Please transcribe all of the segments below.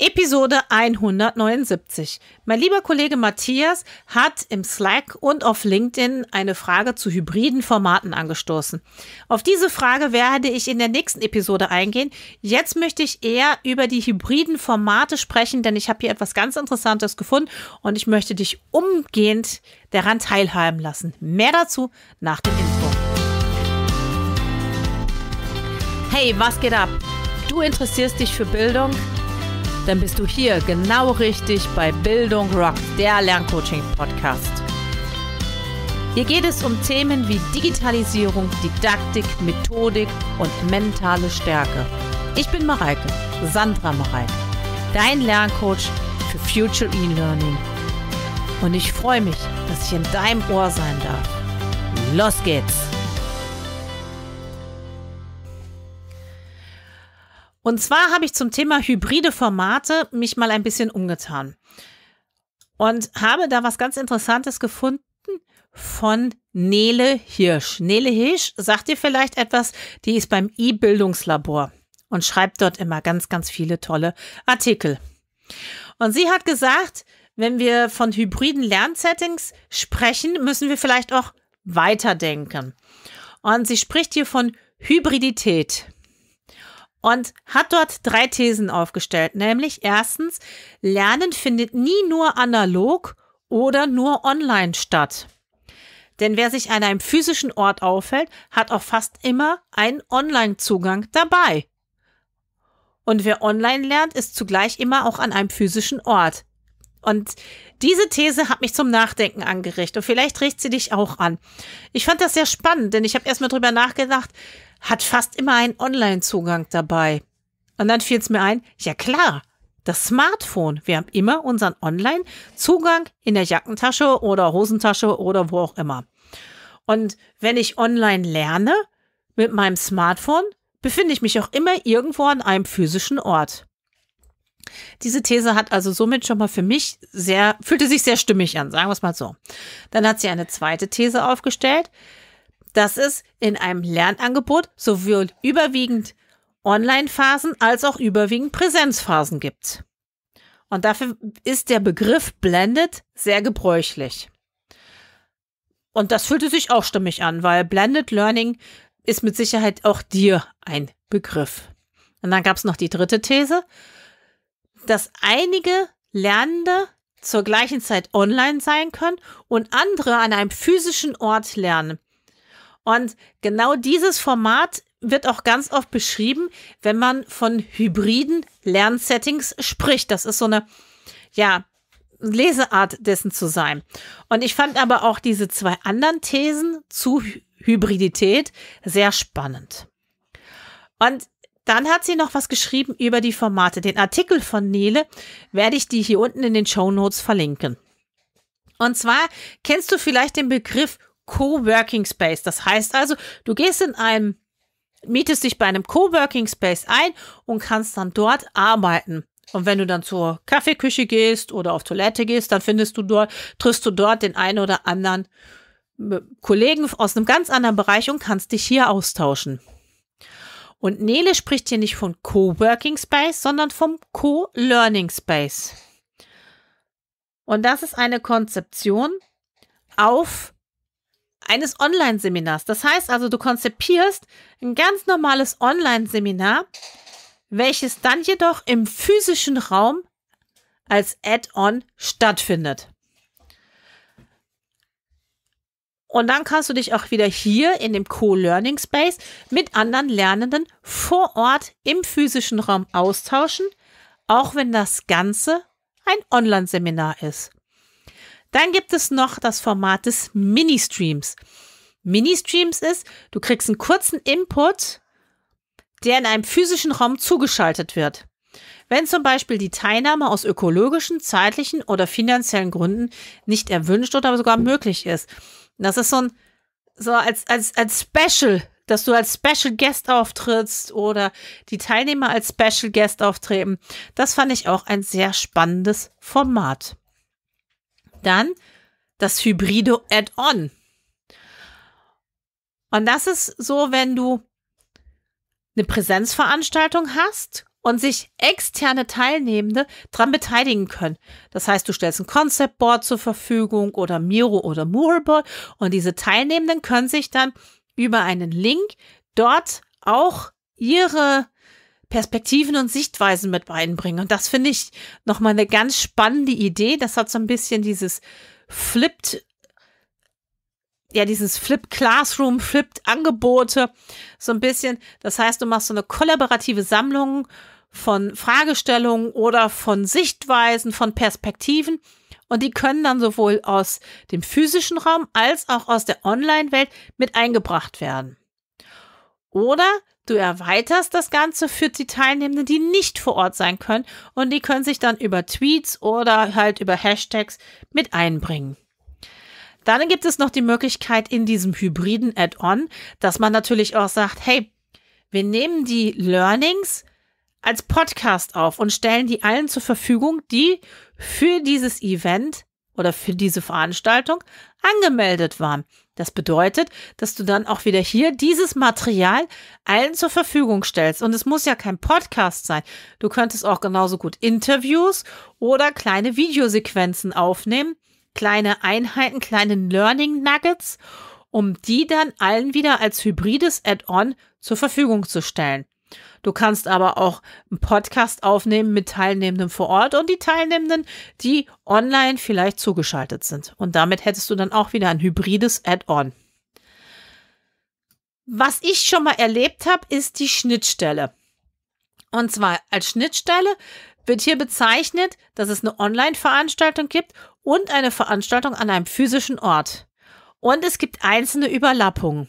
Episode 179. Mein lieber Kollege Matthias hat im Slack und auf LinkedIn eine Frage zu hybriden Formaten angestoßen. Auf diese Frage werde ich in der nächsten Episode eingehen. Jetzt möchte ich eher über die hybriden Formate sprechen, denn ich habe hier etwas ganz Interessantes gefunden und ich möchte dich umgehend daran teilhaben lassen. Mehr dazu nach dem Intro. Hey, was geht ab? Du interessierst dich für Bildung? dann bist du hier genau richtig bei Bildung Rock, der Lerncoaching-Podcast. Hier geht es um Themen wie Digitalisierung, Didaktik, Methodik und mentale Stärke. Ich bin Mareike, Sandra Mareike, dein Lerncoach für Future E-Learning. Und ich freue mich, dass ich in deinem Ohr sein darf. Los geht's! Und zwar habe ich zum Thema hybride Formate mich mal ein bisschen umgetan und habe da was ganz Interessantes gefunden von Nele Hirsch. Nele Hirsch sagt dir vielleicht etwas, die ist beim E-Bildungslabor und schreibt dort immer ganz, ganz viele tolle Artikel. Und sie hat gesagt, wenn wir von hybriden Lernsettings sprechen, müssen wir vielleicht auch weiterdenken. Und sie spricht hier von Hybridität und hat dort drei Thesen aufgestellt, nämlich erstens, Lernen findet nie nur analog oder nur online statt. Denn wer sich an einem physischen Ort aufhält, hat auch fast immer einen Online-Zugang dabei. Und wer online lernt, ist zugleich immer auch an einem physischen Ort. Und diese These hat mich zum Nachdenken angerichtet und vielleicht riecht sie dich auch an. Ich fand das sehr spannend, denn ich habe erstmal drüber nachgedacht, hat fast immer einen Online-Zugang dabei. Und dann fiel es mir ein, ja klar, das Smartphone. Wir haben immer unseren Online-Zugang in der Jackentasche oder Hosentasche oder wo auch immer. Und wenn ich online lerne mit meinem Smartphone, befinde ich mich auch immer irgendwo an einem physischen Ort. Diese These hat also somit schon mal für mich sehr, fühlte sich sehr stimmig an, sagen wir es mal so. Dann hat sie eine zweite These aufgestellt dass es in einem Lernangebot sowohl überwiegend Online-Phasen als auch überwiegend Präsenzphasen gibt. Und dafür ist der Begriff Blended sehr gebräuchlich. Und das fühlte sich auch stimmig an, weil Blended Learning ist mit Sicherheit auch dir ein Begriff. Und dann gab es noch die dritte These, dass einige Lernende zur gleichen Zeit online sein können und andere an einem physischen Ort lernen. Und genau dieses Format wird auch ganz oft beschrieben, wenn man von hybriden Lernsettings spricht. Das ist so eine, ja, Leseart dessen zu sein. Und ich fand aber auch diese zwei anderen Thesen zu Hybridität sehr spannend. Und dann hat sie noch was geschrieben über die Formate. Den Artikel von Nele werde ich dir hier unten in den Show Notes verlinken. Und zwar kennst du vielleicht den Begriff Coworking Space. Das heißt also, du gehst in einem, mietest dich bei einem Coworking Space ein und kannst dann dort arbeiten. Und wenn du dann zur Kaffeeküche gehst oder auf Toilette gehst, dann findest du dort, triffst du dort den einen oder anderen äh, Kollegen aus einem ganz anderen Bereich und kannst dich hier austauschen. Und Nele spricht hier nicht von Coworking Space, sondern vom Co-Learning Space. Und das ist eine Konzeption auf eines Online-Seminars. Das heißt also, du konzipierst ein ganz normales Online-Seminar, welches dann jedoch im physischen Raum als Add-on stattfindet. Und dann kannst du dich auch wieder hier in dem Co-Learning Space mit anderen Lernenden vor Ort im physischen Raum austauschen, auch wenn das Ganze ein Online-Seminar ist. Dann gibt es noch das Format des Mini-Streams. Mini-Streams ist, du kriegst einen kurzen Input, der in einem physischen Raum zugeschaltet wird. Wenn zum Beispiel die Teilnahme aus ökologischen, zeitlichen oder finanziellen Gründen nicht erwünscht oder sogar möglich ist. Das ist so ein, so als, als, als Special, dass du als Special Guest auftrittst oder die Teilnehmer als Special Guest auftreten. Das fand ich auch ein sehr spannendes Format. Dann das hybride Add-on. Und das ist so, wenn du eine Präsenzveranstaltung hast und sich externe Teilnehmende dran beteiligen können. Das heißt, du stellst ein Concept Board zur Verfügung oder Miro oder Moodleboard und diese Teilnehmenden können sich dann über einen Link dort auch ihre Perspektiven und Sichtweisen mit reinbringen. Und das finde ich nochmal eine ganz spannende Idee. Das hat so ein bisschen dieses Flipped, ja, dieses Flipped Classroom, Flipped Angebote, so ein bisschen. Das heißt, du machst so eine kollaborative Sammlung von Fragestellungen oder von Sichtweisen, von Perspektiven. Und die können dann sowohl aus dem physischen Raum als auch aus der Online-Welt mit eingebracht werden. Oder Du erweiterst das Ganze für die Teilnehmenden, die nicht vor Ort sein können und die können sich dann über Tweets oder halt über Hashtags mit einbringen. Dann gibt es noch die Möglichkeit in diesem hybriden Add-on, dass man natürlich auch sagt, hey, wir nehmen die Learnings als Podcast auf und stellen die allen zur Verfügung, die für dieses Event oder für diese Veranstaltung angemeldet waren. Das bedeutet, dass du dann auch wieder hier dieses Material allen zur Verfügung stellst. Und es muss ja kein Podcast sein. Du könntest auch genauso gut Interviews oder kleine Videosequenzen aufnehmen, kleine Einheiten, kleine Learning Nuggets, um die dann allen wieder als hybrides Add-on zur Verfügung zu stellen. Du kannst aber auch einen Podcast aufnehmen mit Teilnehmenden vor Ort und die Teilnehmenden, die online vielleicht zugeschaltet sind. Und damit hättest du dann auch wieder ein hybrides Add-on. Was ich schon mal erlebt habe, ist die Schnittstelle. Und zwar als Schnittstelle wird hier bezeichnet, dass es eine Online-Veranstaltung gibt und eine Veranstaltung an einem physischen Ort. Und es gibt einzelne Überlappungen.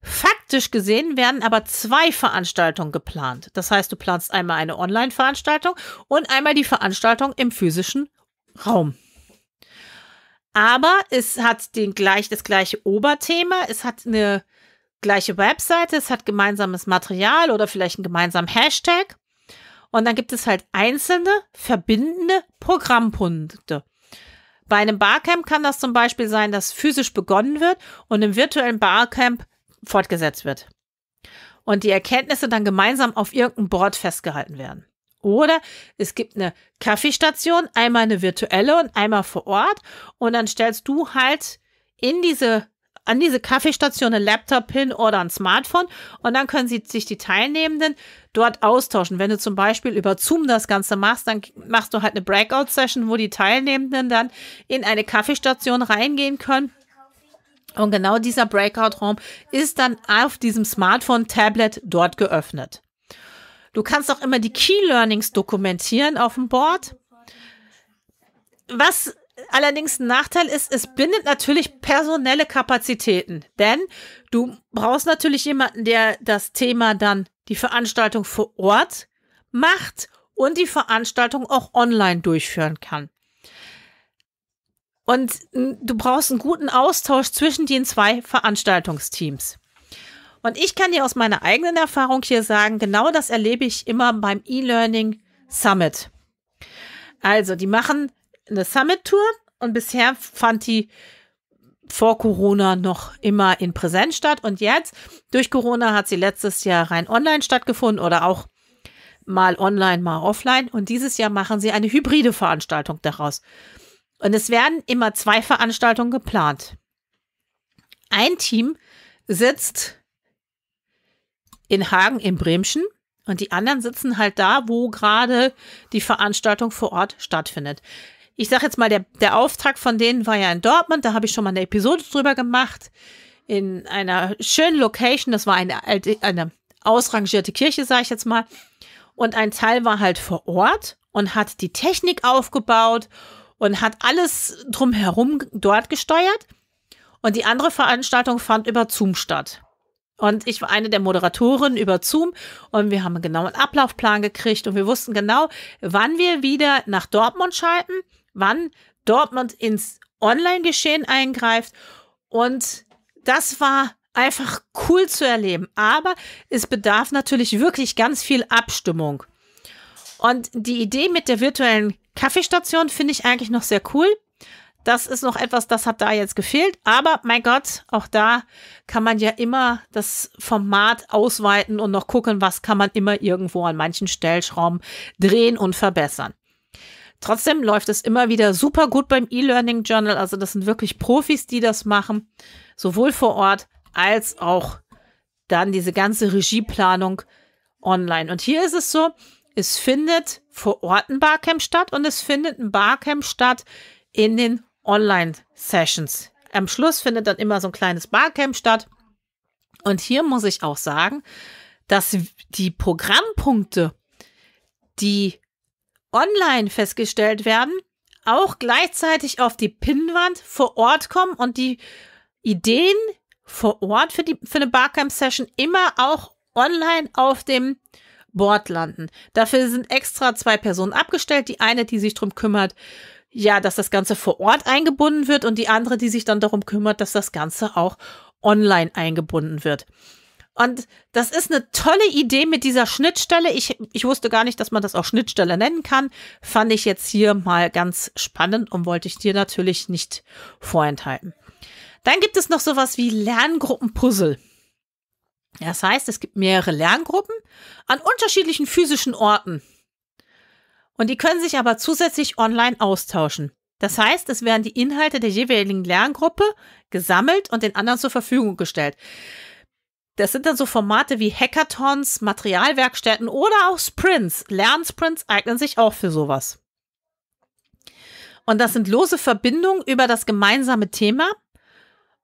Faktisch gesehen werden aber zwei Veranstaltungen geplant. Das heißt, du planst einmal eine Online-Veranstaltung und einmal die Veranstaltung im physischen Raum. Aber es hat den gleich, das gleiche Oberthema, es hat eine gleiche Webseite, es hat gemeinsames Material oder vielleicht einen gemeinsamen Hashtag. Und dann gibt es halt einzelne verbindende Programmpunkte. Bei einem Barcamp kann das zum Beispiel sein, dass physisch begonnen wird und im virtuellen Barcamp fortgesetzt wird. Und die Erkenntnisse dann gemeinsam auf irgendeinem Board festgehalten werden. Oder es gibt eine Kaffeestation, einmal eine virtuelle und einmal vor Ort. Und dann stellst du halt in diese, an diese Kaffeestation einen Laptop hin oder ein Smartphone. Und dann können sie, sich die Teilnehmenden dort austauschen. Wenn du zum Beispiel über Zoom das Ganze machst, dann machst du halt eine Breakout-Session, wo die Teilnehmenden dann in eine Kaffeestation reingehen können und genau dieser Breakout-Raum ist dann auf diesem Smartphone-Tablet dort geöffnet. Du kannst auch immer die Key-Learnings dokumentieren auf dem Board. Was allerdings ein Nachteil ist, es bindet natürlich personelle Kapazitäten, denn du brauchst natürlich jemanden, der das Thema dann die Veranstaltung vor Ort macht und die Veranstaltung auch online durchführen kann. Und du brauchst einen guten Austausch zwischen den zwei Veranstaltungsteams. Und ich kann dir aus meiner eigenen Erfahrung hier sagen, genau das erlebe ich immer beim E-Learning Summit. Also, die machen eine Summit-Tour und bisher fand die vor Corona noch immer in Präsenz statt. Und jetzt, durch Corona, hat sie letztes Jahr rein online stattgefunden oder auch mal online, mal offline. Und dieses Jahr machen sie eine hybride Veranstaltung daraus. Und es werden immer zwei Veranstaltungen geplant. Ein Team sitzt in Hagen im Bremschen und die anderen sitzen halt da, wo gerade die Veranstaltung vor Ort stattfindet. Ich sage jetzt mal, der, der Auftrag von denen war ja in Dortmund, da habe ich schon mal eine Episode drüber gemacht, in einer schönen Location, das war eine, alte, eine ausrangierte Kirche, sage ich jetzt mal. Und ein Teil war halt vor Ort und hat die Technik aufgebaut und hat alles drumherum dort gesteuert. Und die andere Veranstaltung fand über Zoom statt. Und ich war eine der Moderatoren über Zoom und wir haben genau einen Ablaufplan gekriegt und wir wussten genau, wann wir wieder nach Dortmund schalten, wann Dortmund ins Online-Geschehen eingreift. Und das war einfach cool zu erleben. Aber es bedarf natürlich wirklich ganz viel Abstimmung. Und die Idee mit der virtuellen Kaffeestation finde ich eigentlich noch sehr cool. Das ist noch etwas, das hat da jetzt gefehlt. Aber mein Gott, auch da kann man ja immer das Format ausweiten und noch gucken, was kann man immer irgendwo an manchen Stellschrauben drehen und verbessern. Trotzdem läuft es immer wieder super gut beim E-Learning Journal. Also das sind wirklich Profis, die das machen, sowohl vor Ort als auch dann diese ganze Regieplanung online. Und hier ist es so, es findet vor Ort ein Barcamp statt und es findet ein Barcamp statt in den Online-Sessions. Am Schluss findet dann immer so ein kleines Barcamp statt. Und hier muss ich auch sagen, dass die Programmpunkte, die online festgestellt werden, auch gleichzeitig auf die Pinnwand vor Ort kommen und die Ideen vor Ort für, die, für eine Barcamp-Session immer auch online auf dem Bord landen. Dafür sind extra zwei Personen abgestellt. Die eine, die sich drum kümmert, ja, dass das Ganze vor Ort eingebunden wird und die andere, die sich dann darum kümmert, dass das Ganze auch online eingebunden wird. Und das ist eine tolle Idee mit dieser Schnittstelle. Ich, ich wusste gar nicht, dass man das auch Schnittstelle nennen kann. Fand ich jetzt hier mal ganz spannend und wollte ich dir natürlich nicht vorenthalten. Dann gibt es noch sowas wie Lerngruppenpuzzle. Das heißt, es gibt mehrere Lerngruppen an unterschiedlichen physischen Orten. Und die können sich aber zusätzlich online austauschen. Das heißt, es werden die Inhalte der jeweiligen Lerngruppe gesammelt und den anderen zur Verfügung gestellt. Das sind dann so Formate wie Hackathons, Materialwerkstätten oder auch Sprints. Lernsprints eignen sich auch für sowas. Und das sind lose Verbindungen über das gemeinsame Thema,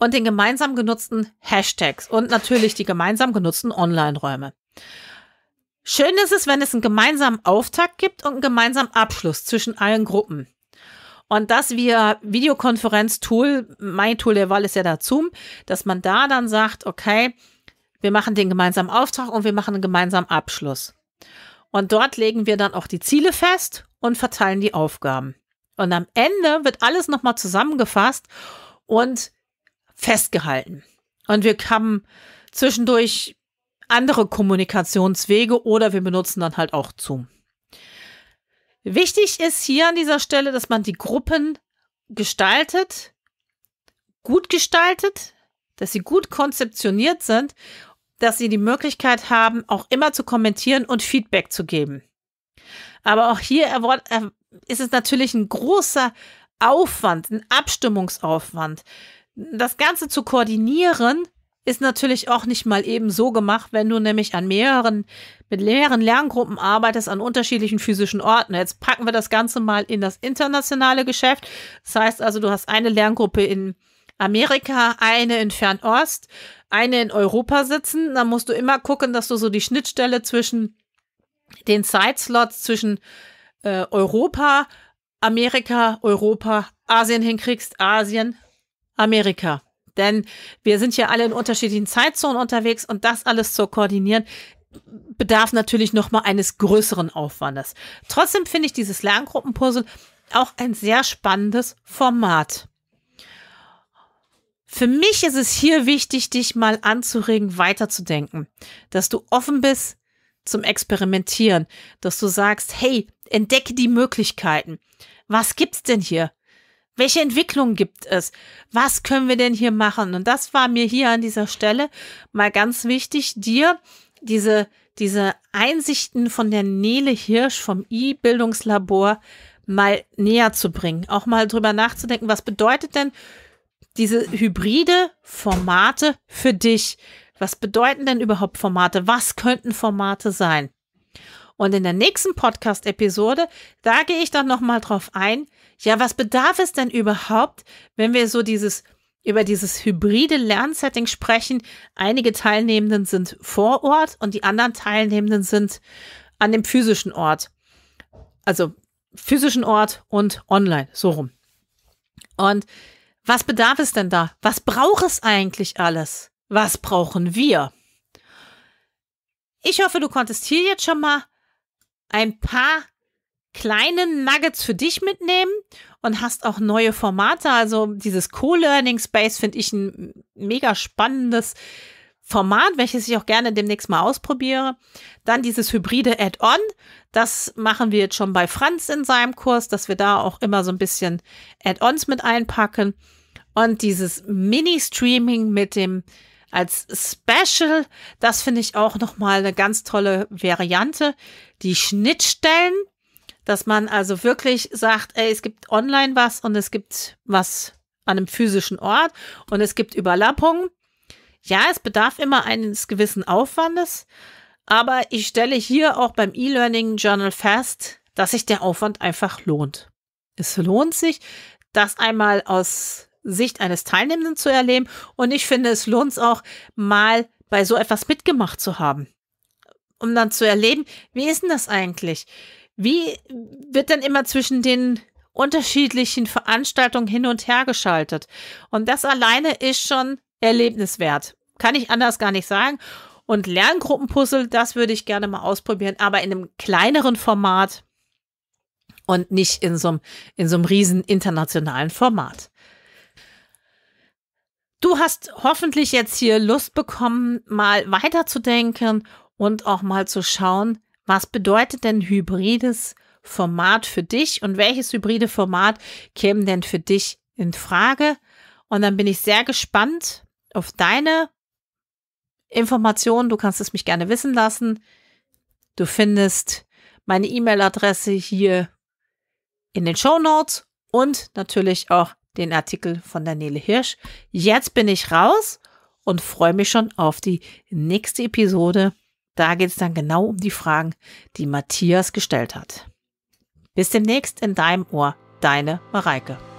und den gemeinsam genutzten Hashtags und natürlich die gemeinsam genutzten Online-Räume. Schön ist es, wenn es einen gemeinsamen Auftakt gibt und einen gemeinsamen Abschluss zwischen allen Gruppen. Und dass wir Videokonferenz-Tool, mein Tool der Wahl ist ja dazu, dass man da dann sagt, okay, wir machen den gemeinsamen Auftrag und wir machen einen gemeinsamen Abschluss. Und dort legen wir dann auch die Ziele fest und verteilen die Aufgaben. Und am Ende wird alles nochmal zusammengefasst und festgehalten. Und wir haben zwischendurch andere Kommunikationswege oder wir benutzen dann halt auch Zoom. Wichtig ist hier an dieser Stelle, dass man die Gruppen gestaltet, gut gestaltet, dass sie gut konzeptioniert sind, dass sie die Möglichkeit haben, auch immer zu kommentieren und Feedback zu geben. Aber auch hier ist es natürlich ein großer Aufwand, ein Abstimmungsaufwand das Ganze zu koordinieren, ist natürlich auch nicht mal eben so gemacht, wenn du nämlich an mehreren, mit mehreren Lerngruppen arbeitest, an unterschiedlichen physischen Orten. Jetzt packen wir das Ganze mal in das internationale Geschäft. Das heißt also, du hast eine Lerngruppe in Amerika, eine in Fernost, eine in Europa sitzen. Dann musst du immer gucken, dass du so die Schnittstelle zwischen den Zeitslots zwischen äh, Europa, Amerika, Europa, Asien hinkriegst, Asien, Amerika. Denn wir sind ja alle in unterschiedlichen Zeitzonen unterwegs und das alles zu koordinieren, bedarf natürlich nochmal eines größeren Aufwandes. Trotzdem finde ich dieses Lerngruppenpuzzle auch ein sehr spannendes Format. Für mich ist es hier wichtig, dich mal anzuregen, weiterzudenken, dass du offen bist zum Experimentieren, dass du sagst, hey, entdecke die Möglichkeiten. Was gibt's denn hier? Welche Entwicklung gibt es? Was können wir denn hier machen? Und das war mir hier an dieser Stelle mal ganz wichtig, dir diese, diese Einsichten von der Nele Hirsch vom E-Bildungslabor mal näher zu bringen. Auch mal drüber nachzudenken, was bedeutet denn diese hybride Formate für dich? Was bedeuten denn überhaupt Formate? Was könnten Formate sein? Und in der nächsten Podcast-Episode, da gehe ich dann nochmal drauf ein. Ja, was bedarf es denn überhaupt, wenn wir so dieses über dieses hybride Lernsetting sprechen? Einige Teilnehmenden sind vor Ort und die anderen Teilnehmenden sind an dem physischen Ort. Also physischen Ort und online, so rum. Und was bedarf es denn da? Was braucht es eigentlich alles? Was brauchen wir? Ich hoffe, du konntest hier jetzt schon mal ein paar kleine Nuggets für dich mitnehmen und hast auch neue Formate. Also dieses Co-Learning Space finde ich ein mega spannendes Format, welches ich auch gerne demnächst mal ausprobiere. Dann dieses hybride Add-on. Das machen wir jetzt schon bei Franz in seinem Kurs, dass wir da auch immer so ein bisschen Add-ons mit einpacken. Und dieses Mini-Streaming mit dem als Special. Das finde ich auch nochmal eine ganz tolle Variante. Die Schnittstellen, dass man also wirklich sagt, ey, es gibt online was und es gibt was an einem physischen Ort und es gibt Überlappungen. Ja, es bedarf immer eines gewissen Aufwandes, aber ich stelle hier auch beim E-Learning Journal fest, dass sich der Aufwand einfach lohnt. Es lohnt sich, das einmal aus Sicht eines Teilnehmenden zu erleben. Und ich finde, es lohnt es auch mal bei so etwas mitgemacht zu haben, um dann zu erleben, wie ist denn das eigentlich? Wie wird denn immer zwischen den unterschiedlichen Veranstaltungen hin und her geschaltet? Und das alleine ist schon erlebniswert. Kann ich anders gar nicht sagen. Und Lerngruppenpuzzle, das würde ich gerne mal ausprobieren, aber in einem kleineren Format und nicht in so einem, in so einem riesen internationalen Format. Du hast hoffentlich jetzt hier Lust bekommen, mal weiterzudenken und auch mal zu schauen, was bedeutet denn hybrides Format für dich und welches hybride Format käme denn für dich in Frage? Und dann bin ich sehr gespannt auf deine Informationen. Du kannst es mich gerne wissen lassen. Du findest meine E-Mail-Adresse hier in den Show Notes und natürlich auch den Artikel von Daniele Hirsch. Jetzt bin ich raus und freue mich schon auf die nächste Episode. Da geht es dann genau um die Fragen, die Matthias gestellt hat. Bis demnächst in deinem Ohr, deine Mareike.